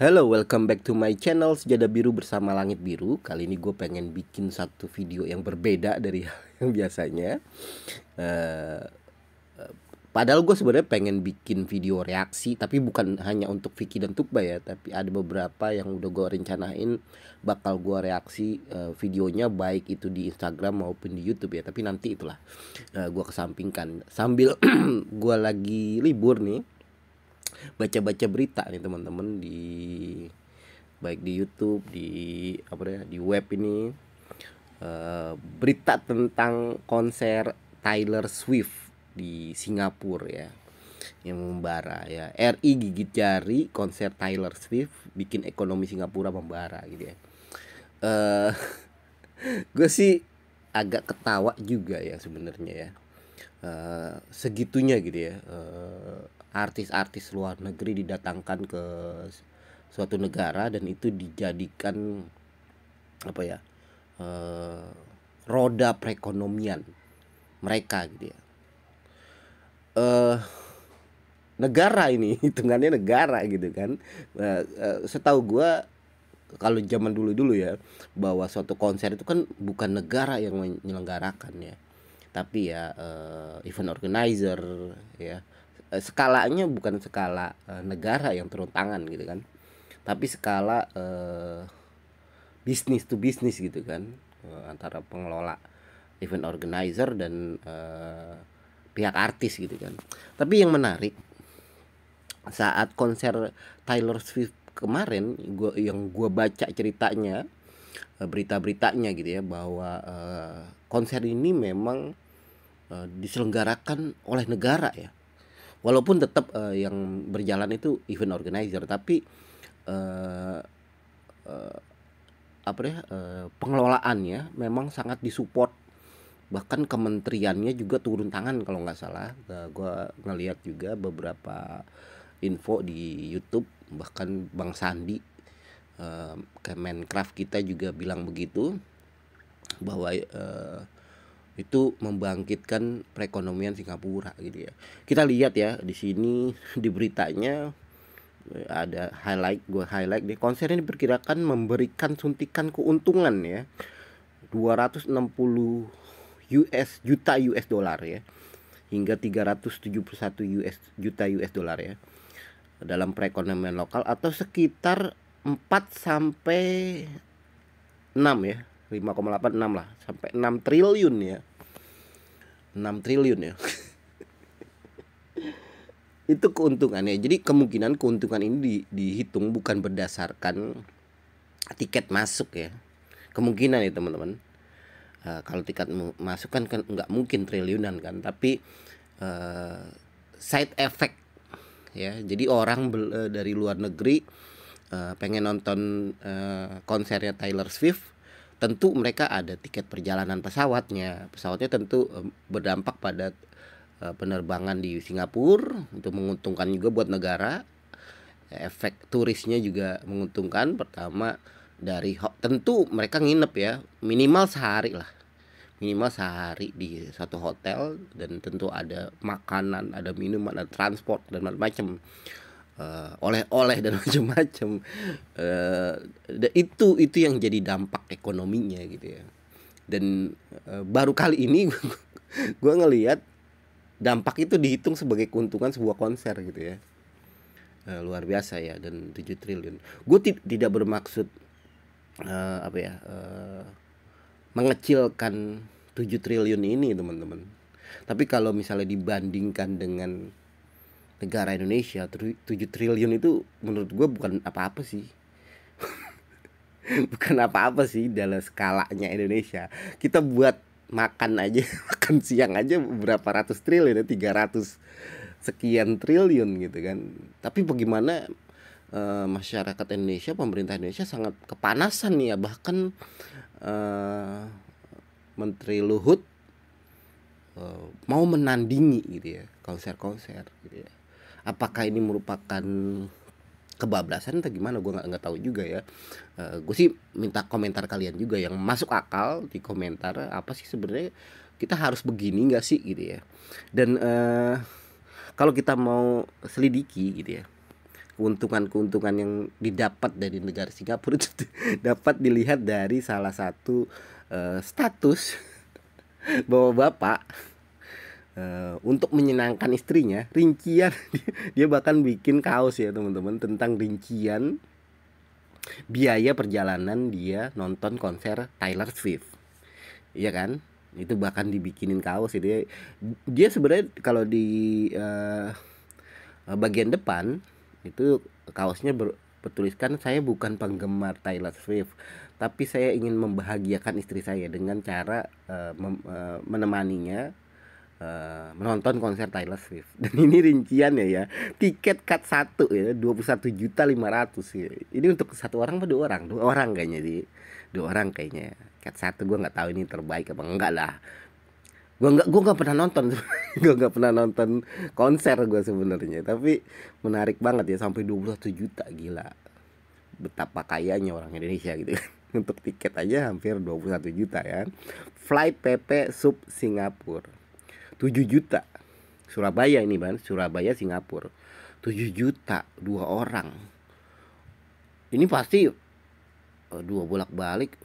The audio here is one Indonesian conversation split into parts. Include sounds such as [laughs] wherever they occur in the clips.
Hello, welcome back to my channel Sejada Biru bersama Langit Biru Kali ini gue pengen bikin satu video yang berbeda dari [laughs] yang biasanya uh, Padahal gue sebenarnya pengen bikin video reaksi Tapi bukan hanya untuk Vicky dan Tukba ya Tapi ada beberapa yang udah gue rencanain Bakal gue reaksi uh, videonya baik itu di Instagram maupun di Youtube ya Tapi nanti itulah uh, eh, gue kesampingkan Sambil [clears throat] gue lagi libur nih baca-baca berita nih teman-teman di baik di YouTube di apa ya di web ini uh, berita tentang konser Taylor Swift di Singapura ya yang membara ya RI gigit jari konser Taylor Swift bikin ekonomi Singapura membara gitu ya eh, uh, [laughs] gue sih agak ketawa juga ya sebenarnya ya uh, segitunya gitu ya uh, artis-artis luar negeri didatangkan ke suatu negara dan itu dijadikan apa ya eh, roda perekonomian mereka gitu ya eh, negara ini [laughs] hitungannya negara gitu kan eh, eh, setahu gue kalau zaman dulu dulu ya bahwa suatu konser itu kan bukan negara yang menyelenggarakan ya tapi ya uh, event organizer ya eh, skalanya bukan skala eh, negara yang turun tangan gitu kan tapi skala eh, bisnis to bisnis gitu kan eh, antara pengelola event organizer dan eh, pihak artis gitu kan tapi yang menarik saat konser Taylor Swift kemarin gua yang gua baca ceritanya eh, berita-beritanya gitu ya bahwa uh, konser ini memang uh, diselenggarakan oleh negara ya walaupun tetap uh, eh, yang berjalan itu event organizer tapi uh, uh, apa ya uh, pengelolaannya memang sangat disupport bahkan kementeriannya juga turun tangan kalau nggak salah uh, gue ngelihat juga beberapa info di YouTube bahkan Bang Sandi uh, Kemenkraf kita juga bilang begitu bahwa uh, itu membangkitkan perekonomian Singapura gitu ya. Kita lihat ya di sini [laughs] di beritanya ada highlight gue highlight deh konser ini diperkirakan memberikan suntikan keuntungan ya 260 US juta US dolar ya hingga 371 US juta US dolar ya dalam perekonomian lokal atau sekitar 4 sampai 6 ya 5,86 lah sampai 6 triliun ya 6 triliun ya [laughs] itu keuntungannya jadi kemungkinan keuntungan ini di, dihitung bukan berdasarkan tiket masuk ya kemungkinan ya teman-teman uh, kalau tiket masuk kan kan nggak mungkin triliunan kan tapi uh, side effect ya jadi orang bel, uh, dari luar negeri uh, pengen nonton uh, konsernya Taylor Swift tentu mereka ada tiket perjalanan pesawatnya. Pesawatnya tentu eh, berdampak pada eh, penerbangan di Singapura untuk menguntungkan juga buat negara. Efek turisnya juga menguntungkan. Pertama dari tentu mereka nginep ya, minimal sehari lah. Minimal sehari di satu hotel dan tentu ada makanan, ada minuman, ada transport dan macam-macam. Eh, oleh-oleh dan [laughs] macam-macam uh, itu itu yang jadi dampak ekonominya gitu ya dan uh, baru kali ini [laughs] gue ngelihat dampak itu dihitung sebagai keuntungan sebuah konser gitu ya uh, luar biasa ya dan 7 triliun gue tidak bermaksud uh, apa ya uh, mengecilkan 7 triliun ini teman-teman tapi kalau misalnya dibandingkan dengan negara Indonesia 7 triliun itu menurut gue bukan apa-apa sih [laughs] bukan apa-apa sih dalam skalanya Indonesia kita buat makan aja [laughs] makan siang aja berapa ratus triliun ya 300 sekian triliun gitu kan tapi bagaimana e, masyarakat Indonesia pemerintah Indonesia sangat kepanasan nih ya bahkan e, Menteri Luhut e, mau menandingi gitu ya konser-konser gitu ya apakah ini merupakan kebablasan atau gimana gue nggak nggak tahu juga ya uh, eh, gue sih minta komentar kalian juga yang masuk akal di komentar apa sih sebenarnya kita harus begini nggak sih gitu ya dan uh, kalau kita mau selidiki gitu ya keuntungan-keuntungan yang didapat dari negara Singapura [laughs] itu dapat dilihat dari salah satu uh, status [laughs] bahwa bapak Eh, untuk menyenangkan istrinya rincian [laughs] dia bahkan bikin kaos ya teman-teman tentang rincian biaya perjalanan dia nonton konser Taylor Swift iya kan itu bahkan dibikinin kaos dia, ya. dia sebenarnya kalau di uh, bagian depan itu kaosnya ber, bertuliskan saya bukan penggemar Taylor Swift tapi saya ingin membahagiakan istri saya dengan cara uh, uh, menemaninya uh, menonton konser Taylor Swift dan ini rinciannya ya tiket cut satu ya dua puluh satu juta lima ratus ya. ini untuk satu orang apa dua orang dua orang kayaknya di dua orang kayaknya cut satu gue nggak tahu ini terbaik apa enggak lah gue nggak gue nggak pernah nonton [laughs] gue nggak pernah nonton konser gue sebenarnya tapi menarik banget ya sampai dua puluh satu juta gila betapa kayanya orang Indonesia gitu kan. [laughs] untuk tiket aja hampir 21 juta ya flight PP sub Singapura 7 juta Surabaya ini ban Surabaya Singapura 7 juta dua orang ini pasti eh, dua bolak balik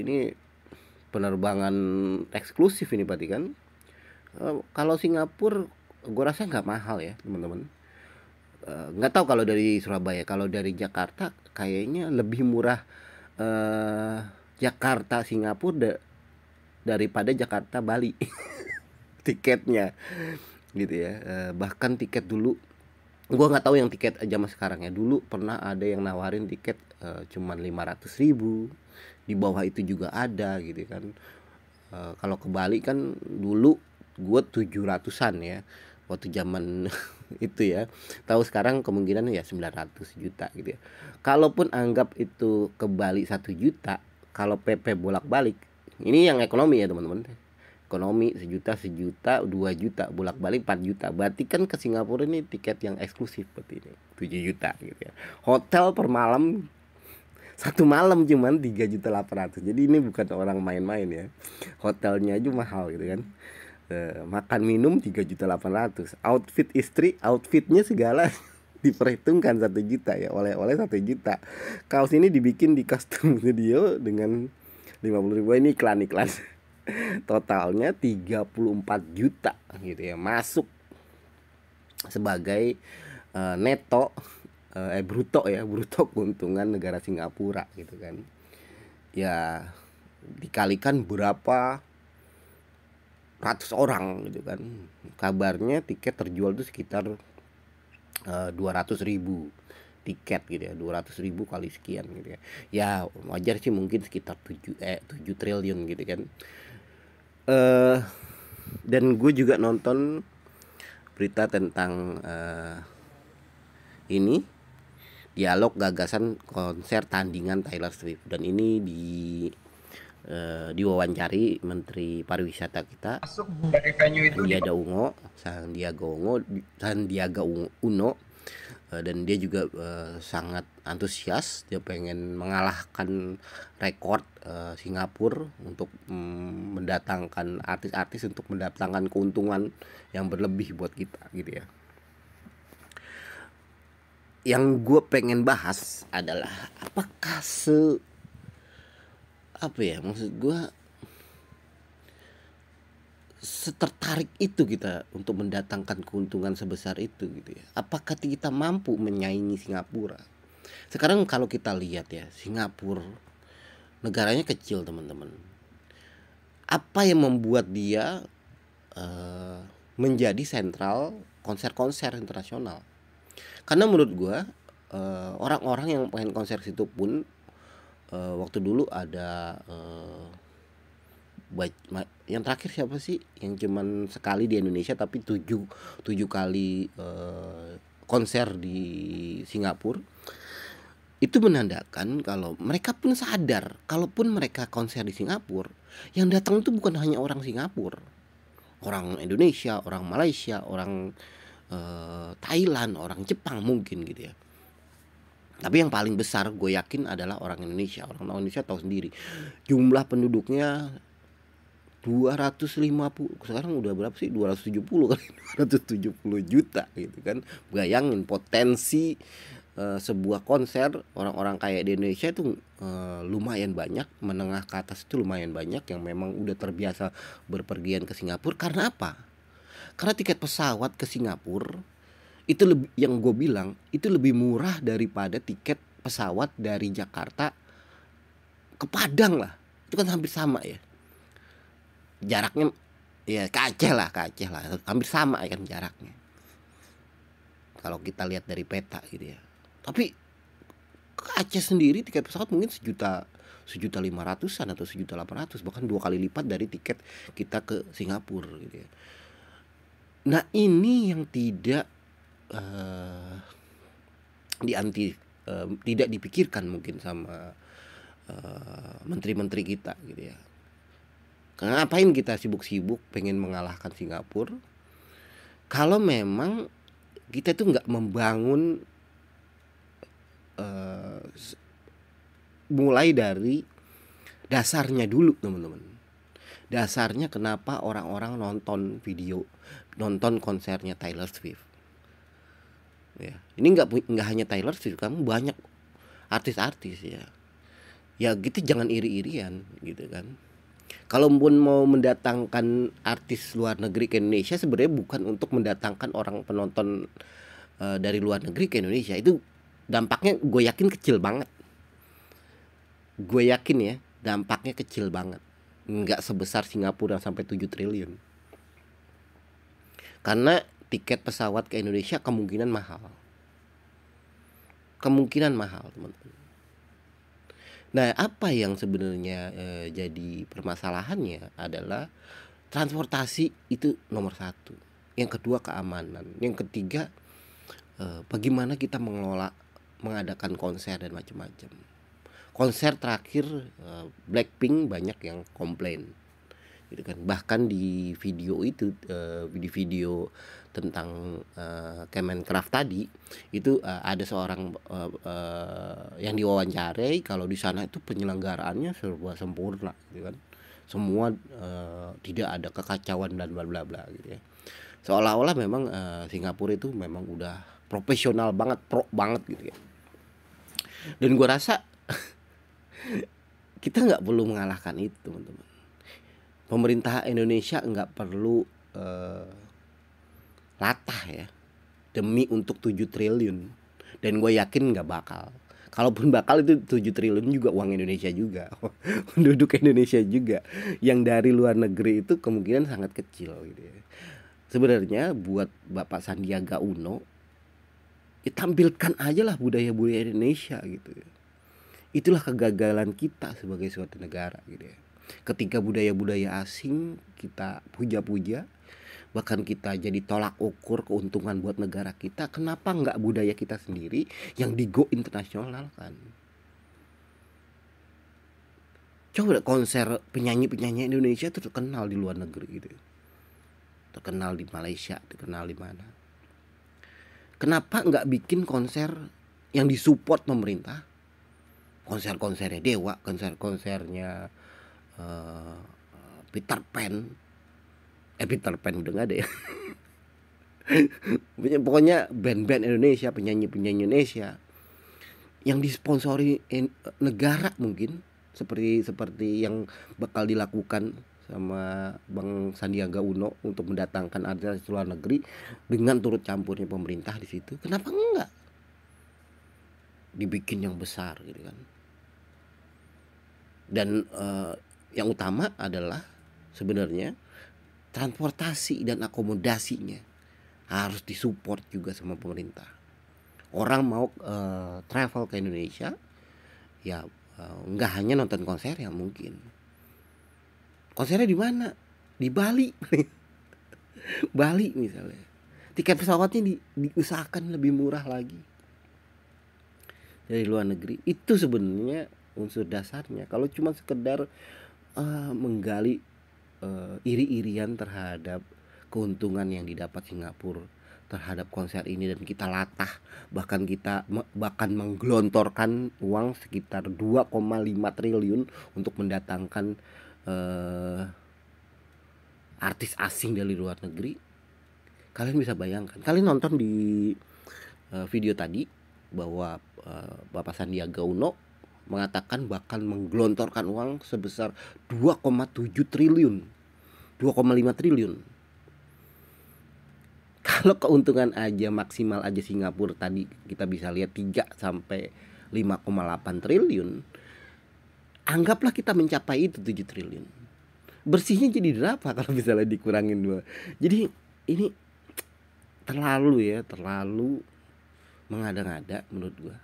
ini penerbangan eksklusif ini berarti kan eh, kalau Singapura gue rasa nggak mahal ya teman-teman eh, nggak tahu kalau dari Surabaya kalau dari Jakarta kayaknya lebih murah Jakarta Singapura daripada Jakarta Bali [laughs] tiketnya gitu ya eh, bahkan tiket dulu gua nggak tahu yang tiket aja mas sekarang ya dulu pernah ada yang nawarin tiket uh, cuman lima ratus ribu di bawah itu juga ada gitu kan uh, kalau kebalik kan dulu gua tujuh ratusan ya waktu zaman [laughs] itu ya tahu sekarang kemungkinan ya sembilan ratus juta gitu ya kalaupun anggap itu kebalik satu juta kalau PP bolak-balik ini yang ekonomi ya teman-teman ekonomi sejuta sejuta dua juta bolak balik empat juta berarti kan ke Singapura ini tiket yang eksklusif seperti ini tujuh juta gitu ya hotel per malam satu malam cuman tiga juta delapan ratus jadi ini bukan orang main-main ya hotelnya aja mahal gitu kan e, makan minum tiga juta delapan ratus outfit istri outfitnya segala [laughs] diperhitungkan satu juta ya oleh-oleh satu juta kaos ini dibikin di custom [laughs] studio dengan lima puluh ribu ini iklan iklan totalnya 34 juta gitu ya masuk sebagai uh, neto uh, eh bruto ya bruto keuntungan negara Singapura gitu kan ya dikalikan berapa ratus orang gitu kan kabarnya tiket terjual itu sekitar eh, dua ratus ribu tiket gitu ya dua ratus ribu kali sekian gitu ya ya wajar sih mungkin sekitar tujuh eh tujuh triliun gitu kan uh, dan gue juga nonton berita tentang uh, ini dialog gagasan konser tandingan Taylor Swift dan ini di uh, diwawancari Menteri Pariwisata kita masuk dari venue itu Sandiaga Ungo Sandiaga Ungo Sandiaga Uno Eh, dan dia juga uh, sangat antusias dia pengen mengalahkan rekor uh, Singapura untuk um, mendatangkan artis-artis untuk mendatangkan keuntungan yang berlebih buat kita gitu ya yang gue pengen bahas adalah apakah se apa ya maksud gue tertarik itu kita untuk mendatangkan keuntungan sebesar itu gitu ya. Apakah kita mampu menyaingi Singapura? Sekarang kalau kita lihat ya, Singapura negaranya kecil, teman-teman. Apa yang membuat dia uh, menjadi sentral konser-konser internasional? Karena menurut gua uh, orang-orang yang pengen konser situ pun uh, waktu dulu ada uh, yang terakhir siapa sih yang cuman sekali di Indonesia tapi tujuh tujuh kali uh, konser di Singapura itu menandakan kalau mereka pun sadar kalaupun mereka konser di Singapura yang datang itu bukan hanya orang Singapura orang Indonesia orang Malaysia orang uh, Thailand orang Jepang mungkin gitu ya tapi yang paling besar gue yakin adalah orang Indonesia orang Indonesia tahu sendiri jumlah penduduknya 250 sekarang udah berapa sih 270 kali 270 [laughs] juta gitu kan bayangin potensi uh, sebuah konser orang-orang kayak di Indonesia itu uh, lumayan banyak menengah ke atas itu lumayan banyak yang memang udah terbiasa berpergian ke Singapura karena apa karena tiket pesawat ke Singapura itu lebih yang gue bilang itu lebih murah daripada tiket pesawat dari Jakarta ke Padang lah itu kan hampir sama ya jaraknya ya kaceh lah kaceh lah hampir sama ya kan jaraknya kalau kita lihat dari peta gitu ya tapi ke sendiri tiket pesawat mungkin sejuta sejuta lima ratusan atau sejuta delapan ratus bahkan dua kali lipat dari tiket kita ke Singapura gitu ya nah ini yang tidak uh, dianti uh, tidak dipikirkan mungkin sama eh, menteri-menteri uh, menteri -menteri kita gitu ya Ngapain kita sibuk-sibuk pengen mengalahkan Singapura? Kalau memang kita itu nggak membangun uh, mulai dari dasarnya dulu teman-teman. Dasarnya kenapa orang-orang nonton video, nonton konsernya Taylor Swift. Ya, ini nggak nggak hanya Taylor Swift, kamu banyak artis-artis ya. Ya gitu jangan iri-irian gitu kan. Kalau kalaupun mau mendatangkan artis luar negeri ke Indonesia sebenarnya bukan untuk mendatangkan orang penonton uh, dari luar negeri ke Indonesia itu dampaknya gue yakin kecil banget gue yakin ya dampaknya kecil banget nggak sebesar Singapura sampai 7 triliun karena tiket pesawat ke Indonesia kemungkinan mahal kemungkinan mahal teman-teman Nah, apa yang sebenarnya e, jadi permasalahannya adalah transportasi itu nomor satu. Yang kedua keamanan. Yang ketiga e, bagaimana kita mengelola mengadakan konser dan macam-macam. Konser terakhir e, Blackpink banyak yang komplain gitu kan bahkan di video itu uh, di video tentang uh, Kemenkraf tadi itu uh, ada seorang uh, uh, yang diwawancarai kalau di sana itu penyelenggaraannya serba sempurna gitu kan semua uh, tidak ada kekacauan dan bla bla bla gitu ya seolah-olah memang uh, Singapura itu memang udah profesional banget pro banget gitu ya dan gue rasa [laughs] kita nggak perlu mengalahkan itu teman-teman pemerintah Indonesia nggak perlu uh, latah ya demi untuk 7 triliun dan gue yakin nggak bakal kalaupun bakal itu 7 triliun juga uang Indonesia juga [laughs] penduduk Indonesia juga yang dari luar negeri itu kemungkinan sangat kecil gitu ya sebenarnya buat Bapak Sandiaga Uno ya tampilkan aja lah budaya-budaya Indonesia gitu ya. itulah kegagalan kita sebagai suatu negara gitu ya ketika budaya-budaya asing kita puja-puja bahkan kita jadi tolak ukur keuntungan buat negara kita kenapa nggak budaya kita sendiri yang digo internasional kan coba konser penyanyi-penyanyi Indonesia itu terkenal di luar negeri gitu terkenal di Malaysia terkenal di mana kenapa nggak bikin konser yang disupport pemerintah konser-konsernya Dewa konser-konsernya Eh, Peter Pan eh Peter Pan udah gak ada ya [laughs] pokoknya band-band Indonesia penyanyi-penyanyi Indonesia yang disponsori negara mungkin seperti seperti yang bakal dilakukan sama Bang Sandiaga Uno untuk mendatangkan artis luar negeri dengan turut campurnya pemerintah di situ. Kenapa enggak? Dibikin yang besar gitu kan. Dan uh, yang utama adalah sebenarnya transportasi dan akomodasinya harus disupport juga sama pemerintah. Orang mau uh, travel ke Indonesia, ya uh, hanya nonton konser ya mungkin. Konsernya di mana? Di Bali, [laughs] Bali misalnya. Tiket pesawatnya di, diusahakan lebih murah lagi dari luar negeri. Itu sebenarnya unsur dasarnya. Kalau cuma sekedar uh, menggali uh, iri-irian terhadap keuntungan yang didapat Singapura terhadap konser ini dan kita latah bahkan kita bahkan menggelontorkan uang sekitar 2,5 triliun untuk mendatangkan uh, artis asing dari luar negeri kalian bisa bayangkan kalian nonton di uh, video tadi bahwa uh, Bapak Sandiaga Uno mengatakan bahkan menggelontorkan uang sebesar 2,7 triliun 2,5 triliun [laughs] kalau keuntungan aja maksimal aja Singapura tadi kita bisa lihat 3 sampai 5,8 triliun anggaplah kita mencapai itu 7 triliun bersihnya jadi berapa kalau misalnya dikurangin dua jadi ini terlalu ya terlalu mengada-ngada menurut gua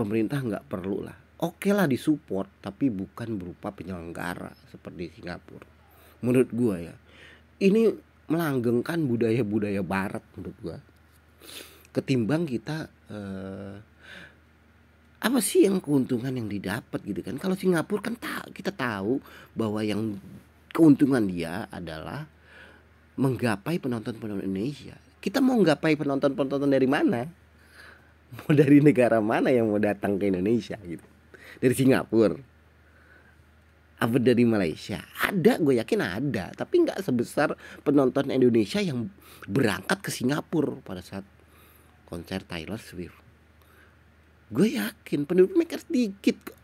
pemerintah nggak perlu lah oke okay lah disupport tapi bukan berupa penyelenggara seperti Singapura menurut gue ya ini melanggengkan budaya-budaya barat menurut gue ketimbang kita eh, apa sih yang keuntungan yang didapat gitu kan kalau Singapura kan ta kita tahu bahwa yang keuntungan dia adalah menggapai penonton-penonton Indonesia kita mau menggapai penonton-penonton dari mana mau dari negara mana yang mau datang ke Indonesia gitu dari Singapura apa dari Malaysia ada gue yakin ada tapi nggak sebesar penonton Indonesia yang berangkat ke Singapura pada saat konser Taylor Swift gue yakin penduduk mereka sedikit kok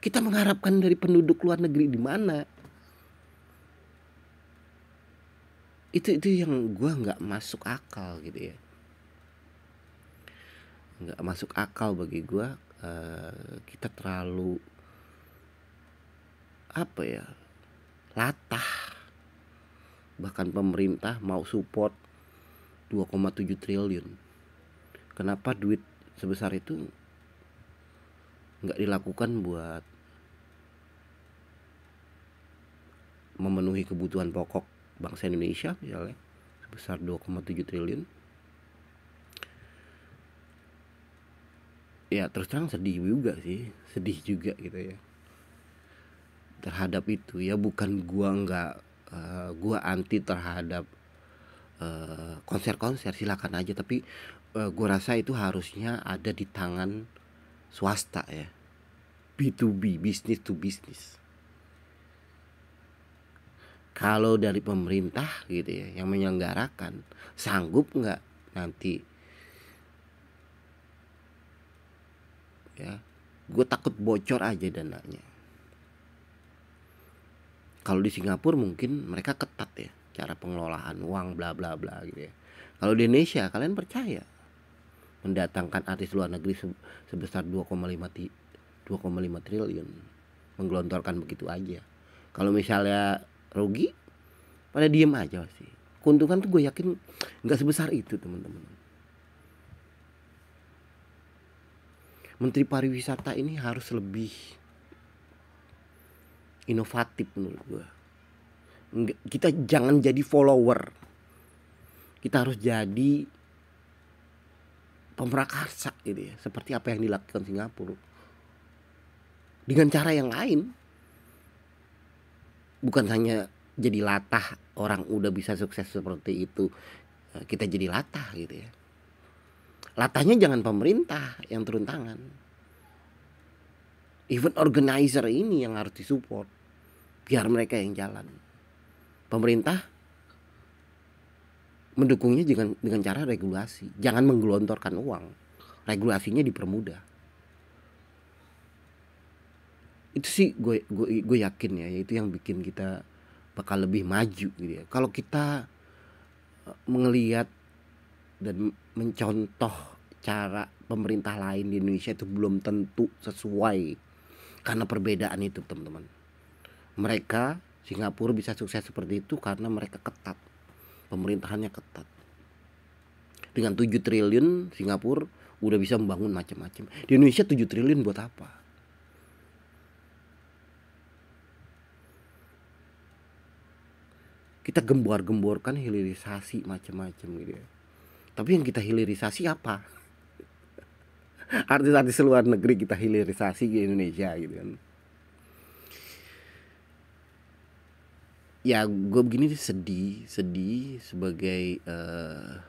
kita mengharapkan dari penduduk luar negeri di mana itu itu yang gue nggak masuk akal gitu ya nggak masuk akal bagi gue uh, kita terlalu apa ya latah bahkan pemerintah mau support 2,7 triliun kenapa duit sebesar itu nggak dilakukan buat memenuhi kebutuhan pokok bangsa Indonesia misalnya sebesar 2,7 triliun ya terus terang sedih juga sih sedih juga gitu ya terhadap itu ya bukan gua nggak uh, gua anti terhadap eh, konser-konser uh, silakan aja tapi uh, gua rasa itu harusnya ada di tangan swasta ya B2B bisnis to bisnis kalau dari pemerintah gitu ya yang menyelenggarakan sanggup nggak nanti ya gue takut bocor aja dananya kalau di Singapura mungkin mereka ketat ya cara pengelolaan uang bla bla bla gitu ya kalau di Indonesia kalian percaya mendatangkan artis luar negeri sebesar 2,5 2,5 triliun menggelontorkan begitu aja kalau misalnya rugi pada diem aja sih. keuntungan tuh gue yakin nggak sebesar itu teman-teman Menteri Pariwisata ini harus lebih inovatif menurut gue. Kita jangan jadi follower. Kita harus jadi pemerakarsa gitu ya. Seperti apa yang dilakukan Singapura. Dengan cara yang lain. Bukan hanya jadi latah orang udah bisa sukses seperti itu. Kita jadi latah gitu ya latahnya jangan pemerintah yang turun tangan event organizer ini yang harus disupport biar mereka yang jalan pemerintah mendukungnya dengan dengan cara regulasi jangan menggelontorkan uang regulasinya dipermudah itu sih gue gue gue yakin ya itu yang bikin kita bakal lebih maju gitu ya kalau kita eh, melihat dan mencontoh cara pemerintah lain di Indonesia itu belum tentu sesuai karena perbedaan itu teman-teman mereka Singapura bisa sukses seperti itu karena mereka ketat pemerintahannya ketat dengan 7 triliun Singapura udah bisa membangun macam-macam di Indonesia 7 triliun buat apa kita gembor-gemborkan hilirisasi macam-macam gitu ya tapi yang kita hilirisasi apa? [laughs] Artis-artis luar negeri kita hilirisasi ke Indonesia gitu kan. Ya gue begini sedih, sedih sebagai uh,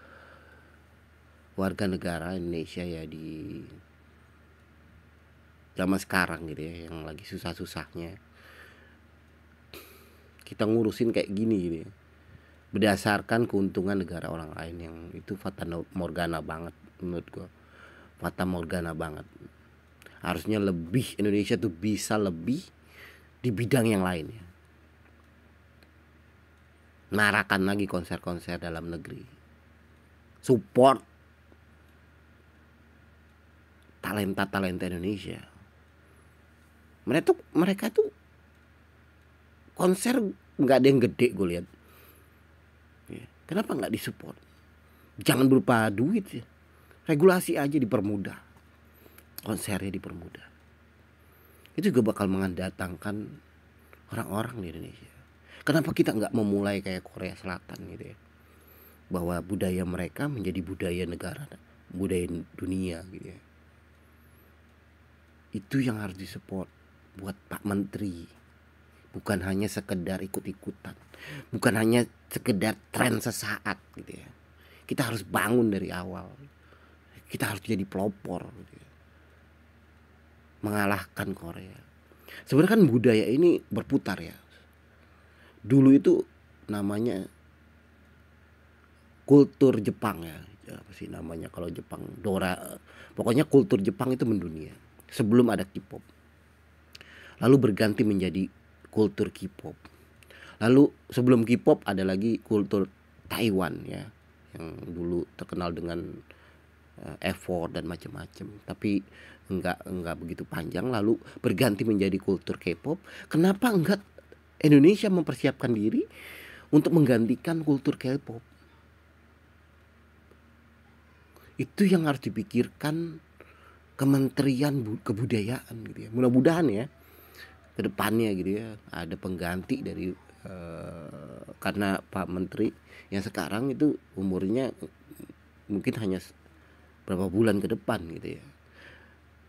warga negara Indonesia ya di zaman sekarang gitu ya yang lagi susah-susahnya kita ngurusin kayak gini gitu ya berdasarkan keuntungan negara orang lain yang itu fata morgana banget menurut gua fata morgana banget harusnya lebih Indonesia tuh bisa lebih di bidang yang lain ya narakan lagi konser-konser dalam negeri support talenta talenta Indonesia mereka tuh mereka tuh konser nggak ada yang gede gue lihat Kenapa nggak disupport? Jangan berupa duit ya. Regulasi aja dipermudah. Konsernya dipermudah. Itu juga bakal mendatangkan orang-orang di Indonesia. Kenapa kita nggak memulai kayak Korea Selatan gitu ya? Bahwa budaya mereka menjadi budaya negara, budaya dunia gitu ya. Itu yang harus disupport buat Pak Menteri bukan hanya sekedar ikut-ikutan bukan hanya sekedar tren sesaat gitu ya kita harus bangun dari awal kita harus jadi pelopor gitu ya. mengalahkan Korea sebenarnya kan budaya ini berputar ya dulu itu namanya kultur Jepang ya apa sih namanya kalau Jepang Dora pokoknya kultur Jepang itu mendunia sebelum ada K-pop lalu berganti menjadi kultur K-pop. Lalu sebelum K-pop ada lagi kultur Taiwan ya yang dulu terkenal dengan eh, F4 dan macam-macam. Tapi enggak enggak begitu panjang lalu berganti menjadi kultur K-pop. Kenapa enggak Indonesia mempersiapkan diri untuk menggantikan kultur K-pop? Itu yang harus dipikirkan Kementerian Kebudayaan gitu ya. Mudah-mudahan ya kedepannya gitu ya ada pengganti dari uh, karena Pak Menteri yang sekarang itu umurnya mungkin hanya berapa bulan ke depan gitu ya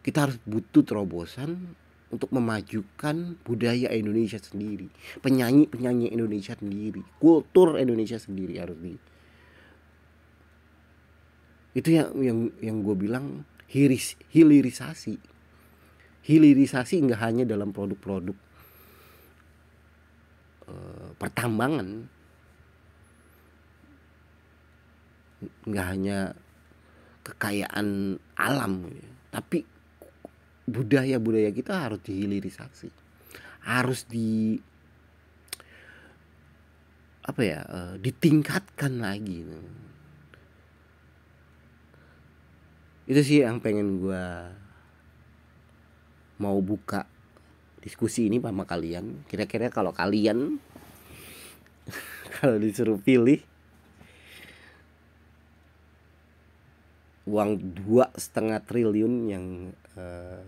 kita harus butuh terobosan untuk memajukan budaya Indonesia sendiri penyanyi penyanyi Indonesia sendiri kultur Indonesia sendiri harus di itu yang yang yang gue bilang hilirisasi hilirisasi nggak hanya dalam produk-produk e, pertambangan nggak hanya kekayaan alam gitu ya, tapi budaya budaya kita harus dihilirisasi harus di apa ya e, ditingkatkan lagi itu sih yang pengen gue mau buka diskusi ini sama kalian kira-kira kalau kalian [laughs] kalau disuruh pilih uang dua setengah triliun yang eh,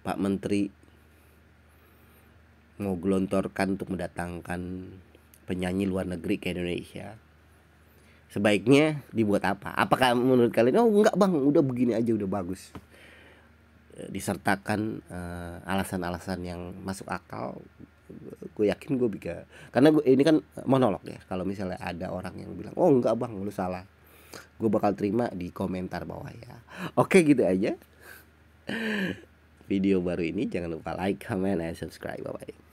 Pak Menteri mau gelontorkan untuk mendatangkan penyanyi luar negeri ke Indonesia sebaiknya dibuat apa? Apakah menurut kalian oh enggak bang udah begini aja udah bagus disertakan eh, alasan-alasan uh, yang masuk akal gue yakin gue bisa karena gue ini kan monolog ya kalau misalnya ada orang yang bilang oh enggak bang lu salah gue bakal terima di komentar bawah ya oke gitu aja video baru ini jangan lupa like comment dan subscribe bye bye